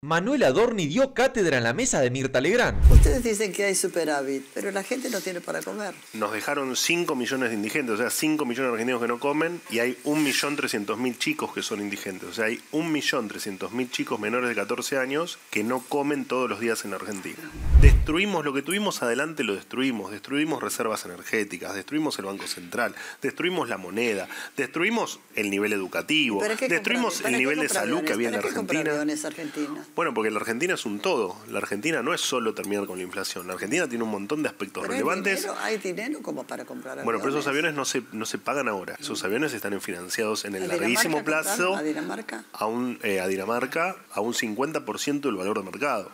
Manuel Adorni dio cátedra en la mesa de Mirta Legrand. Ustedes dicen que hay superávit, pero la gente no tiene para comer. Nos dejaron 5 millones de indigentes, o sea, 5 millones de argentinos que no comen y hay 1.300.000 chicos que son indigentes. O sea, hay 1.300.000 chicos menores de 14 años que no comen todos los días en Argentina. Destruimos lo que tuvimos adelante, lo destruimos. Destruimos reservas energéticas, destruimos el Banco Central, destruimos la moneda, destruimos el nivel educativo, destruimos el nivel de salud que había en Argentina. Bueno, porque la Argentina es un todo. La Argentina no es solo terminar con la inflación. La Argentina tiene un montón de aspectos relevantes. Hay como para comprar Bueno, pero esos aviones no se, no se pagan ahora. Esos aviones están financiados en el larguísimo plazo. ¿A Dinamarca? A eh, a Dinamarca, a un 50% del valor de mercado.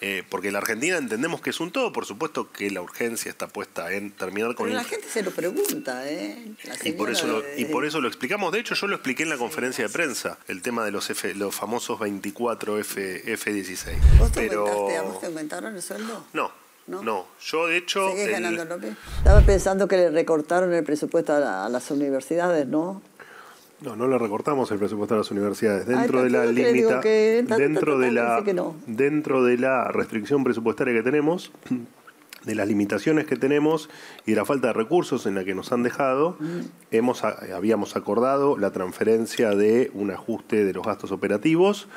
Eh, porque la Argentina entendemos que es un todo. Por supuesto que la urgencia está puesta en terminar con... Pero la gente se lo pregunta, ¿eh? Y por, eso lo, y por eso lo explicamos. De hecho, yo lo expliqué en la conferencia de prensa. El tema de los, F, los famosos 24F F-16. ¿Vos te aumentaron el sueldo? No, no. No, yo de hecho... ganando lo Estaba pensando que le recortaron el presupuesto a, las universidades, ¿no? No, no le recortamos el presupuesto a las universidades. Dentro de la limita, dentro de la, dentro de la restricción presupuestaria que tenemos, de las limitaciones que tenemos y de la falta de recursos en la que nos han dejado, mm. hemos, habíamos acordado la transferencia de un ajuste de los gastos operativos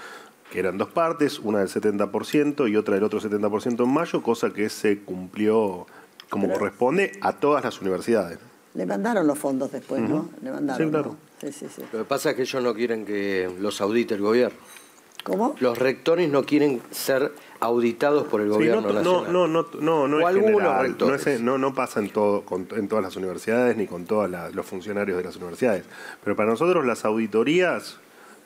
que eran dos partes, una del 70% y otra del otro 70% en mayo, cosa que se cumplió como corresponde a todas las universidades. Le mandaron los fondos después, ¿no? Le mandaron, sí, claro. Sí, sí, Lo que pasa es que ellos no quieren que los audite el gobierno. ¿Cómo? Los rectores no quieren ser auditados por el gobierno no, nacional. No, no, no, no, o es rectores. no, no, no pasa en, todo, en todas las universidades ni con todos los funcionarios de las universidades. Pero para nosotros las auditorías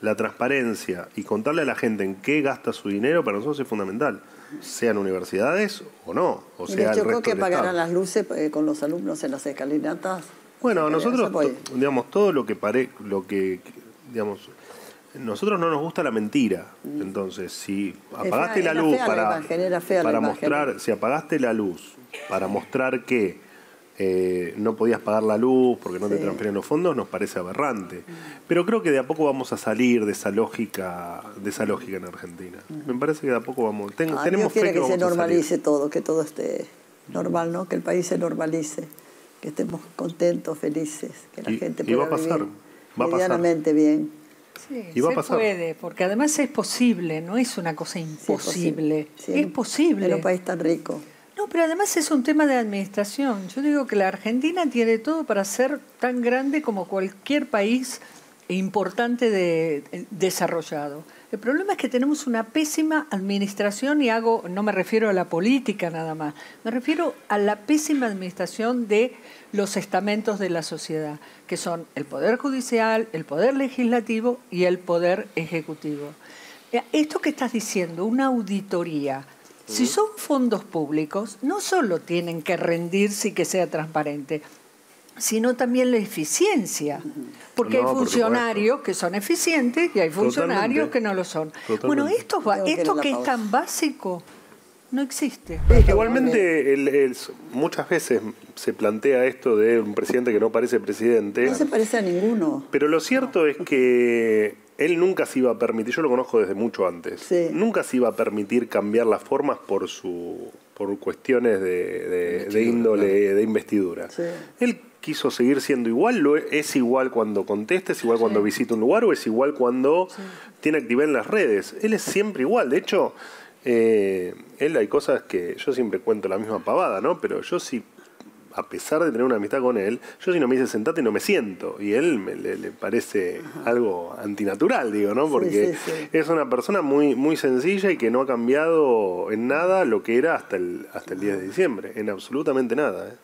la transparencia y contarle a la gente en qué gasta su dinero para nosotros es fundamental, sean universidades o no. O sea, yo creo que pagaran las luces eh, con los alumnos en las escalinatas. Bueno, nosotros, digamos, todo lo que pare, lo que, digamos, nosotros no nos gusta la mentira. Mm. Entonces, si apagaste la, luz para mostrar, si apagaste la luz para mostrar que eh, no podías pagar la luz porque no te transfieren los fondos, nos parece aberrante. Pero creo que de a poco vamos a salir de esa lógica, de esa lógica en Argentina. Me parece que de a poco vamos. Ah, tenemos que, que se normalice todo, que todo esté normal, ¿no? Que el país se normalice, que estemos contentos, felices, que la gente pueda va a pasar, vivir va bien. Sí, se puede, porque además es posible, no es una cosa imposible. es, posible. es posible. En un país tan rico. No, pero además es un tema de administración. Yo digo que la Argentina tiene todo para ser tan grande como cualquier país importante de, eh, desarrollado. El problema es que tenemos una pésima administración y hago, no me refiero a la política nada más, me refiero a la pésima administración de los estamentos de la sociedad, que son el Poder Judicial, el Poder Legislativo y el Poder Ejecutivo. Esto que estás diciendo, una auditoría, si son fondos públicos, no solo tienen que rendirse y que sea transparente, sino también la eficiencia. Porque hay funcionarios que son eficientes y hay funcionarios que no lo son. Bueno, esto, esto que es tan básico no existe. Igualmente, muchas veces se plantea esto de un presidente que no parece presidente. No se parece a ninguno. Pero lo cierto es que él nunca se iba a permitir, yo lo conozco desde mucho antes, nunca se iba a permitir cambiar las formas por su por cuestiones de, índole de investidura. Él quiso seguir siendo igual, e, es, igual cuando contesta, es igual cuando visita un lugar o es igual cuando tiene actividad en las redes. Él es siempre igual, de hecho, eh, él hay cosas que yo siempre cuento la misma pavada, ¿no? Pero yo sí a pesar de tener una amistad con él, yo si no me dice sentate no me siento. Y él me, le, parece algo antinatural, digo, ¿no? Porque es una persona muy, muy sencilla y que no ha cambiado en nada lo que era hasta el, hasta el 10 de diciembre, en absolutamente nada. ¿eh?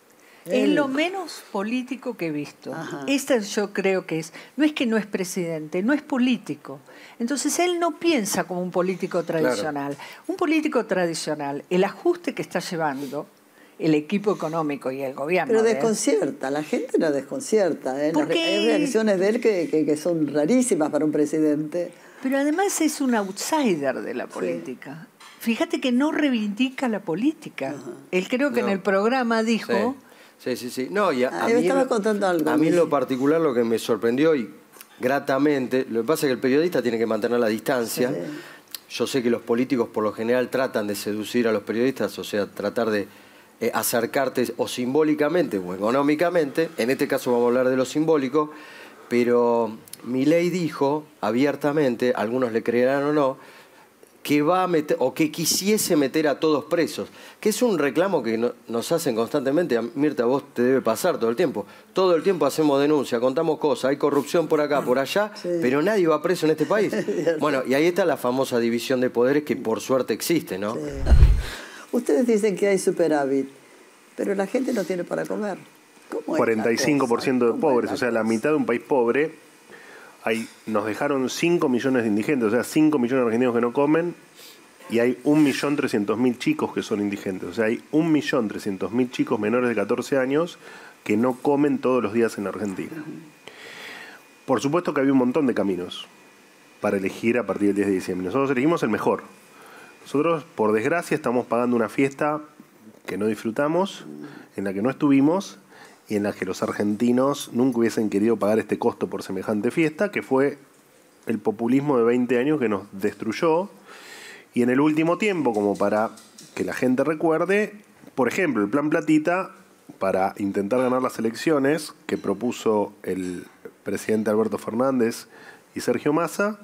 Es lo menos político que he visto. Este yo creo que es. No es que no es presidente, no es político. Entonces él no piensa como un político tradicional. Un político tradicional, el ajuste que está llevando el equipo económico y el gobierno. Pero desconcierta, la gente la desconcierta. ¿eh? Porque... Hay reacciones de él que, son rarísimas para un presidente. Pero además es un outsider de la política. Fíjate que no reivindica la política. Él creo que en el programa dijo... Sí, sí, sí. No, a, mí, en lo particular lo que me sorprendió y gratamente, lo que pasa es que el periodista tiene que mantener la distancia. Yo sé que los políticos por lo general tratan de seducir a los periodistas, o sea, tratar de eh, acercarte o simbólicamente o económicamente, en este caso vamos a hablar de lo simbólico, pero mi ley dijo abiertamente, algunos le creerán o no, que va a meter, o que quisiese meter a todos presos, que es un reclamo que nos hacen constantemente. Mirta, vos te debe pasar todo el tiempo. Todo el tiempo hacemos denuncia, contamos cosas, hay corrupción por acá, por allá, pero nadie va preso en este país. bueno, y ahí está la famosa división de poderes que por suerte existe, ¿no? Ustedes dicen que hay superávit, pero la gente no tiene para comer. ¿Cómo 45% de pobres, o sea, la mitad de un país pobre. Hay, nos dejaron 5 millones de indigentes, o sea, 5 millones de argentinos que no comen y hay 1.300.000 chicos que son indigentes. O sea, hay 1.300.000 chicos menores de 14 años que no comen todos los días en Argentina. Por supuesto que había un montón de caminos para elegir a partir del 10 de diciembre. Nosotros elegimos el mejor, nosotros, por desgracia, estamos pagando una fiesta que no disfrutamos, en la que no estuvimos y en la que los argentinos nunca hubiesen querido pagar este costo por semejante fiesta, que fue el populismo de 20 años que nos destruyó. Y en el último tiempo, como para que la gente recuerde, por ejemplo, el plan Platita, para intentar ganar las elecciones que propuso el presidente Alberto Fernández y Sergio Massa,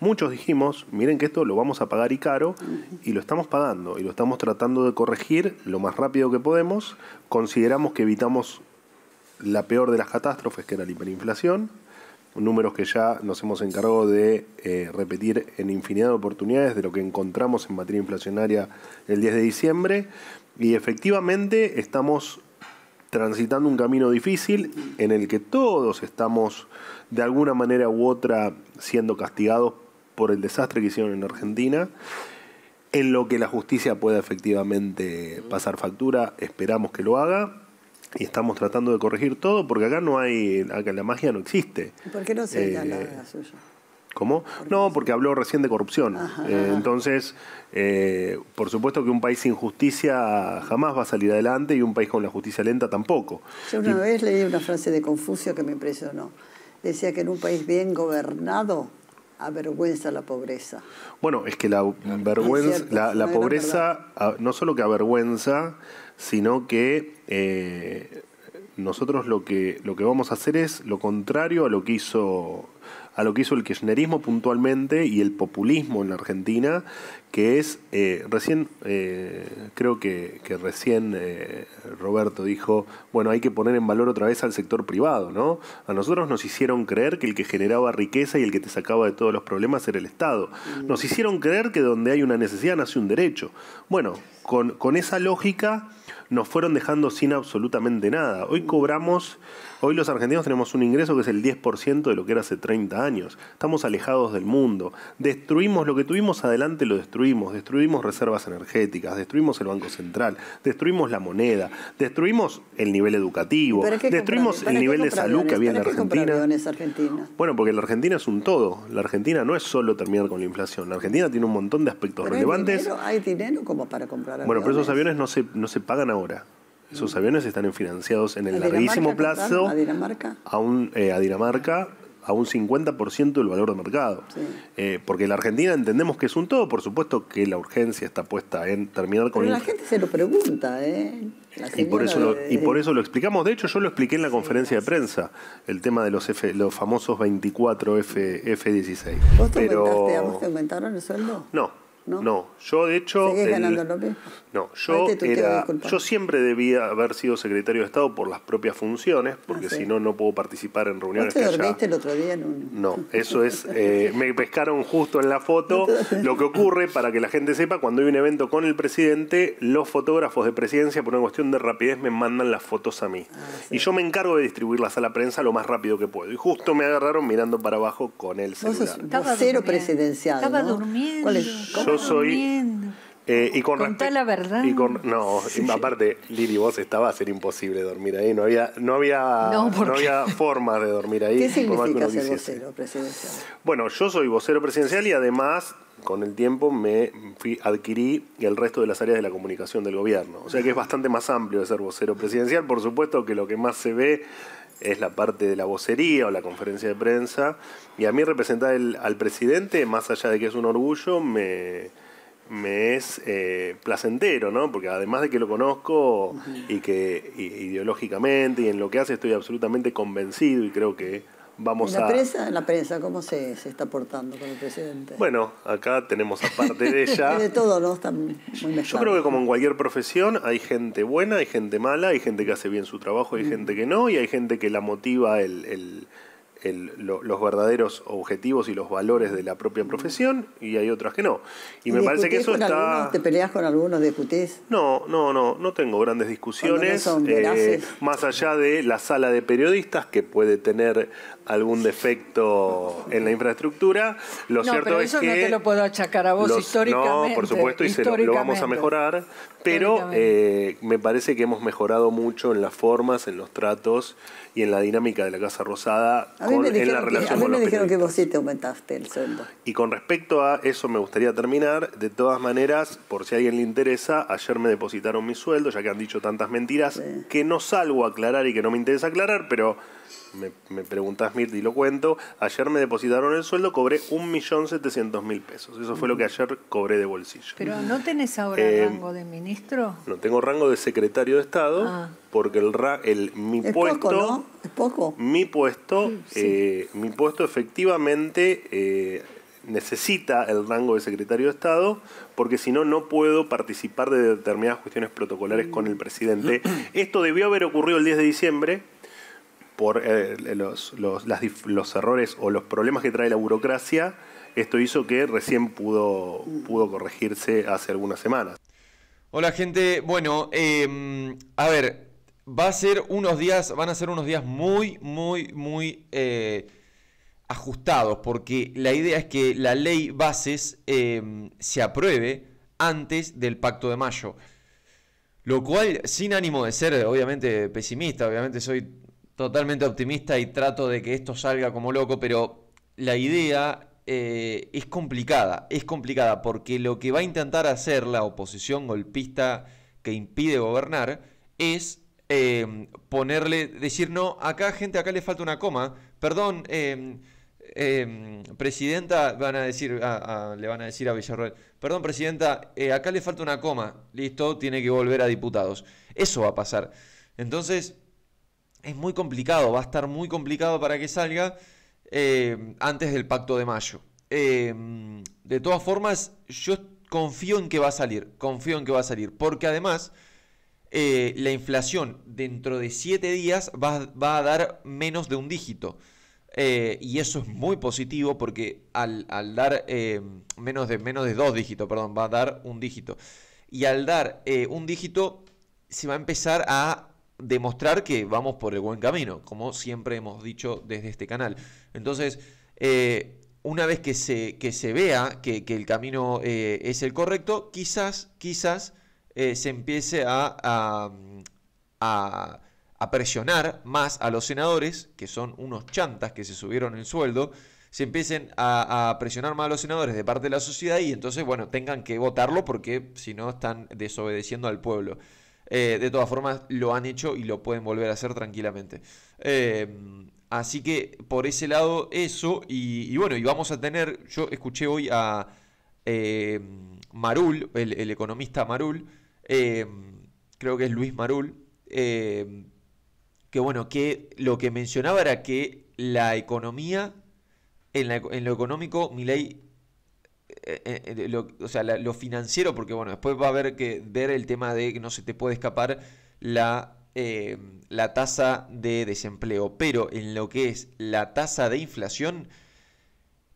Muchos dijimos, miren que esto lo vamos a pagar y caro, y lo estamos pagando, y lo estamos tratando de corregir lo más rápido que podemos. Consideramos que evitamos la peor de las catástrofes, que era la hiperinflación, números que ya nos hemos encargado de eh, repetir en infinidad de oportunidades de lo que encontramos en materia inflacionaria el 10 de diciembre, y efectivamente estamos transitando un camino difícil en el que todos estamos de alguna manera u otra siendo castigados por el desastre que hicieron en Argentina, en lo que la justicia pueda efectivamente pasar factura, esperamos que lo haga. Y estamos tratando de corregir todo porque acá no hay, acá la magia no existe. por qué no se da la suya? ¿Cómo? No, porque habló recién de corrupción. Eh, entonces, eh, por supuesto que un país sin justicia jamás va a salir adelante y un país con la justicia lenta tampoco. Yo una vez leí una frase de Confucio que me impresionó. Decía que en un país bien gobernado avergüenza la pobreza. Bueno, es que la ah, vergüenza, la, pobreza ah, no solo que avergüenza, sino que eh, nosotros lo que, lo que vamos a hacer es lo contrario a lo que hizo a lo que hizo el kirchnerismo puntualmente y el populismo en la Argentina, que es, eh, recién, eh, creo que, recién eh, Roberto dijo, bueno, hay que poner en valor otra vez al sector privado, ¿no? A nosotros nos hicieron creer que el que generaba riqueza y el que te sacaba de todos los problemas era el Estado. Mm. Nos hicieron creer que donde hay una necesidad nace un derecho. Bueno, con, con esa lógica nos fueron dejando sin absolutamente nada. Hoy cobramos, hoy los argentinos tenemos un ingreso que es el 10% de lo que era hace 30 años. Estamos alejados del mundo. Destruimos lo que tuvimos adelante, lo destruimos destruimos, destruimos reservas energéticas, destruimos el Banco Central, destruimos la moneda, destruimos el nivel educativo, destruimos el nivel de salud que había en la Argentina. Bueno, porque la Argentina es un todo, la Argentina no es solo terminar con la inflación, la Argentina tiene un montón de aspectos relevantes. Hay hay dinero, como para comprar aviones. Bueno, pero esos aviones no se, no se pagan ahora. Esos aviones están financiados en el larguísimo plazo. ¿A Dinamarca? a eh, Dinamarca a un 50% del valor de mercado. Eh, porque la Argentina entendemos que es un todo, por supuesto que la urgencia está puesta en terminar con... Pero la gente se lo pregunta, ¿eh? Y por, eso lo, y por eso lo explicamos. De hecho, yo lo expliqué en la conferencia de prensa, el tema de los F, los famosos 24 F, F16. ¿Vos te, Pero... te aumentaron el sueldo? No, ¿no? yo de hecho... ¿Seguís ganando lo No, yo, yo siempre debía haber sido secretario de Estado por las propias funciones, porque ah, si no, no puedo participar en reuniones ¿No dormiste el otro día? No, eso es... Eh, me pescaron justo en la foto lo que ocurre, para que la gente sepa, cuando hay un evento con el presidente, los fotógrafos de presidencia, por una cuestión de rapidez, me mandan las fotos a mí. Ah, y yo me encargo de distribuirlas a la prensa lo más rápido que puedo. Y justo me agarraron mirando para abajo con el celular. Vos cero presidencial, Estaba durmiendo soy... Eh, y con, la verdad. Y no, aparte, Lili, vos estabas, ser imposible dormir ahí. No había, no había, había forma de dormir ahí. ¿Qué significa ser vocero presidencial? Bueno, yo soy vocero presidencial y además, con el tiempo, me adquirí el resto de las áreas de la comunicación del gobierno. O sea que es bastante más amplio de ser vocero presidencial. Por supuesto que lo que más se ve es la parte de la vocería o la conferencia de prensa. Y a mí representar al presidente, más allá de que es un orgullo, me, es eh, placentero, ¿no? Porque además de que lo conozco y que ideológicamente y en lo que hace estoy absolutamente convencido y creo que vamos la ¿La prensa cómo se, está portando con el presidente? Bueno, acá tenemos aparte de ella... de todos, ¿no? Están Yo creo que como en cualquier profesión hay gente buena, hay gente mala, hay gente que hace bien su trabajo, hay mm. gente que no, y hay gente que la motiva el los verdaderos objetivos y los valores de la propia mm. profesión y hay otras que no. Y, me parece que eso está... ¿Te peleas con algunos, discutís? No, no, no, no tengo grandes discusiones, eh, más allá de la sala de periodistas que puede tener algún defecto en la infraestructura. Lo cierto es que... No te lo puedo achacar a vos históricamente. No, por supuesto, y se lo, vamos a mejorar, pero eh, me parece que hemos mejorado mucho en las formas, en los tratos y en la dinámica de la Casa Rosada en la relación a mí con me los dijeron que vos sí te aumentaste el sueldo. Y con respecto a eso me gustaría terminar. De todas maneras, por si a alguien le interesa, ayer me depositaron mi sueldo, ya que han dicho tantas mentiras, que no salgo a aclarar y que no me interesa aclarar, pero me, preguntas preguntás, Mirti, lo cuento. Ayer me depositaron el sueldo, cobré 1.700.000 pesos. Eso fue lo que ayer cobré de bolsillo. Pero no tenés ahora eh, rango de ministro. No tengo rango de secretario de Estado, ah. porque el, el mi puesto. Poco, ¿Es poco? Mi puesto, eh, mi puesto efectivamente. Eh, necesita el rango de secretario de Estado, porque si no, no puedo participar de determinadas cuestiones protocolares con el presidente. Esto debió haber ocurrido el 10 de diciembre, por eh, los, errores o los problemas que trae la burocracia, esto hizo que recién pudo, pudo corregirse hace algunas semanas. Hola gente, bueno, em, a ver, va a ser unos días, van a ser unos días muy, muy, muy eh, ajustados, porque la idea es que la ley bases em, se apruebe antes del pacto de mayo. Lo cual, sin ánimo de ser, obviamente, pesimista, obviamente soy totalmente optimista y trato de que esto salga como loco, pero la idea eh, es complicada, es complicada, porque lo que va a intentar hacer la oposición golpista que impide gobernar es eh, ponerle, decir, no, acá gente, acá le falta una coma, perdón, em, em, presidenta, van a decir, le van a decir a Villarroel, perdón, presidenta, eh, acá le falta una coma, listo, tiene que volver a diputados. Eso va a pasar. Entonces, es muy complicado, va a estar muy complicado para que salga eh, antes del pacto de mayo. Em, de todas formas, yo confío en que va a salir, confío en que va a salir, porque además eh, la inflación dentro de 7 días va, a dar menos de un dígito. Eh, y eso es muy positivo porque al, al dar em, menos, de, menos de dos dígitos, perdón, va a dar un dígito. Y al dar un dígito se va a empezar a demostrar que vamos por el buen camino, como siempre hemos dicho desde este canal. Entonces, eh, una vez que se, que se vea que, el camino eh, es el correcto, quizás, quizás eh, se empiece a, a, a, presionar más a los senadores, que son unos chantas que se subieron el sueldo, se empiecen a, presionar más a los senadores de parte de la sociedad y entonces, bueno, tengan que votarlo porque si no están desobedeciendo al pueblo. Eh, de todas formas, lo han hecho y lo pueden volver a hacer tranquilamente. Eh, así que por ese lado, eso. Y, bueno, y vamos a tener. Yo escuché hoy a eh, Marul, el, economista Marul, creo que es Luis Marul, que bueno, que lo que mencionaba era que la economía, en, lo económico, ley... Eh, eh, eh, o sea, lo financiero, porque bueno, después va a haber que ver el tema de que no se te puede escapar la, la tasa de desempleo, pero en lo que es la tasa de inflación,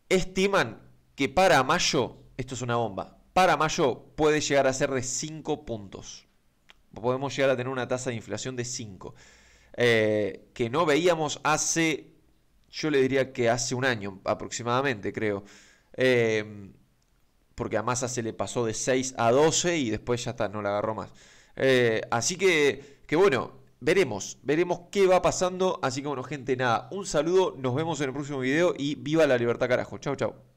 estiman que para mayo, esto es una bomba, para mayo puede llegar a ser de 5 puntos. Podemos llegar a tener una tasa de inflación de 5, que no veíamos hace, yo le diría que hace un año aproximadamente, creo porque a Massa se le pasó de 6 a 12 y después ya está, no la agarró más. Eh, así que, que bueno, veremos, veremos qué va pasando. Así que bueno, gente, nada, un saludo, nos vemos en el próximo video y viva la libertad carajo. Chau, chau.